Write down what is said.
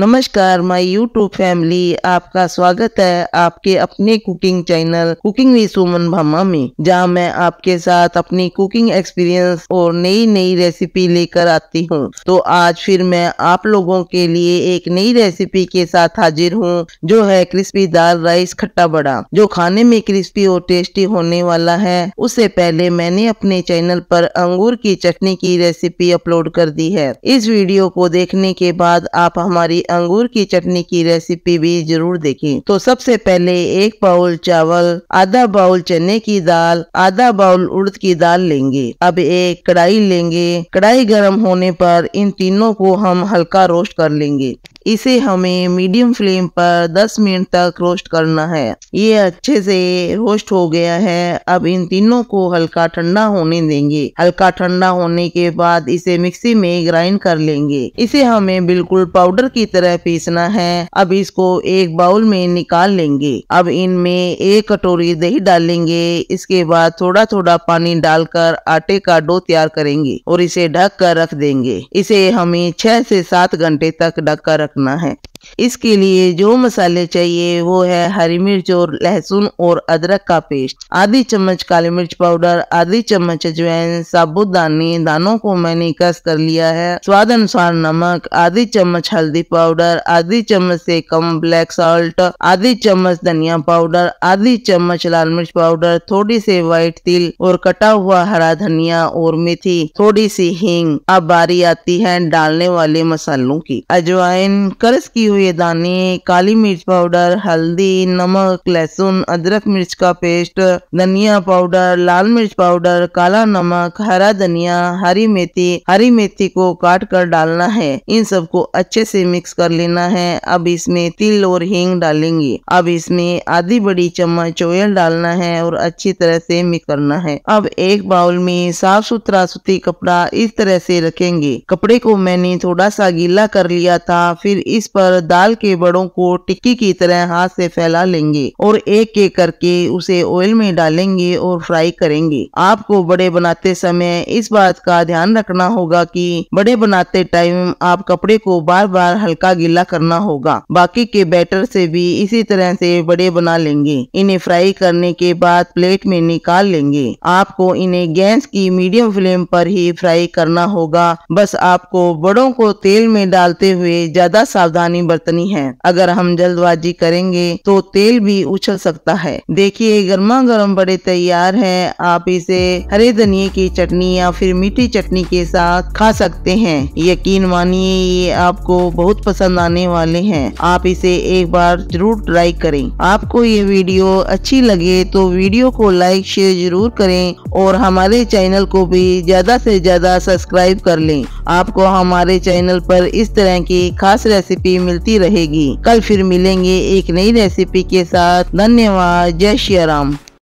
नमस्कार my YouTube family आपका स्वागत है आपके अपने cooking channel cooking with Suman Bhama में जहां मैं आपके साथ अपनी कुकिंग एक्सपीरियंस और नई नई रेसिपी लेकर आती हूं तो आज फिर मैं आप लोगों के लिए एक नई रेसिपी के साथ हाजिर हूं जो है क्रिस्पी दाल राइस खट्टा बड़ा जो खाने में क्रिस्पी और टेस्टी होने वाला है उससे पहले मैंने अपने चैनल पर अंगूर की चटनी की रेसिपी अपलोड कर दी है इस वीडियो को देखने के बाद आप हमारी अंगूर की चटनी की रेसिपी भी जरूर देखें तो सबसे पहले एक बाउल चावल आधा बाउल चने की दाल आधा बाउल उड़द की दाल लेंगे अब एक कढ़ाई लेंगे कढ़ाई गर्म होने पर इन तीनों को हम हल्का रोस्ट कर लेंगे इसे हमें मीडियम फ्लेम पर 10 मिनट तक रोस्ट करना है ये अच्छे से रोस्ट हो गया है अब इन तीनों को हल्का ठंडा होने देंगे हल्का ठंडा होने के बाद इसे मिक्सी में ग्राइंड कर लेंगे इसे हमें बिल्कुल पाउडर की तरह पीसना है अब इसको एक बाउल में निकाल लेंगे अब इनमें एक कटोरी दही डालेंगे इसके बाद थोड़ा थोड़ा पानी डालकर आटे का डो तैयार करेंगे और इसे ढक कर रख देंगे इसे हमें छह से सात घंटे तक ढक कर रखना करना है इसके लिए जो मसाले चाहिए वो है हरी मिर्च और लहसुन और अदरक का पेस्ट आधी चम्मच काली मिर्च पाउडर आधी चम्मच अजवाइन साबुदानी दानों को मैंने कस कर लिया है स्वाद अनुसार नमक आधी चम्मच हल्दी पाउडर आधी चम्मच से कम ब्लैक सॉल्ट आधी चम्मच धनिया पाउडर आधी चम्मच लाल मिर्च पाउडर थोड़ी सी व्हाइट तिल और कटा हुआ हरा धनिया और मेथी थोड़ी सी हींग अब बारी आती है डालने वाले मसालों की अजवाइन कर्ज की हुए दाने काली मिर्च पाउडर हल्दी नमक लहसुन अदरक मिर्च का पेस्ट धनिया पाउडर लाल मिर्च पाउडर काला नमक हरा धनिया हरी मेथी हरी मेथी को काट कर डालना है इन सबको अच्छे से मिक्स कर लेना है अब इसमें तिल और हींग डालेंगे अब इसमें आधी बड़ी चम्मच ऑयल डालना है और अच्छी तरह से मिक्स करना है अब एक बाउल में साफ सुथरा सूती कपड़ा इस तरह से रखेंगे कपड़े को मैंने थोड़ा सा गीला कर लिया था फिर इस पर दाल के बड़ों को टिक्की की तरह हाथ से फैला लेंगे और एक एक करके उसे ऑयल में डालेंगे और फ्राई करेंगे आपको बड़े बनाते समय इस बात का ध्यान रखना होगा कि बड़े बनाते टाइम आप कपड़े को बार बार हल्का गीला करना होगा बाकी के बैटर से भी इसी तरह से बड़े बना लेंगे इन्हें फ्राई करने के बाद प्लेट में निकाल लेंगे आपको इन्हें गैस की मीडियम फ्लेम पर ही फ्राई करना होगा बस आपको बड़ों को तेल में डालते हुए ज्यादा सावधानी बरतनी है अगर हम जल्दबाजी करेंगे तो तेल भी उछल सकता है देखिए गर्मा गर्म बड़े तैयार है आप इसे हरे धनिए की चटनी या फिर मीठी चटनी के साथ खा सकते हैं यकीन मानिए ये आपको बहुत पसंद आने वाले हैं आप इसे एक बार जरूर ट्राई करें आपको ये वीडियो अच्छी लगे तो वीडियो को लाइक शेयर जरूर करें और हमारे चैनल को भी ज्यादा से ज्यादा सब्सक्राइब कर लें आपको हमारे चैनल पर इस तरह की खास रेसिपी मिल चलती रहेगी कल फिर मिलेंगे एक नई रेसिपी के साथ धन्यवाद जय श्री राम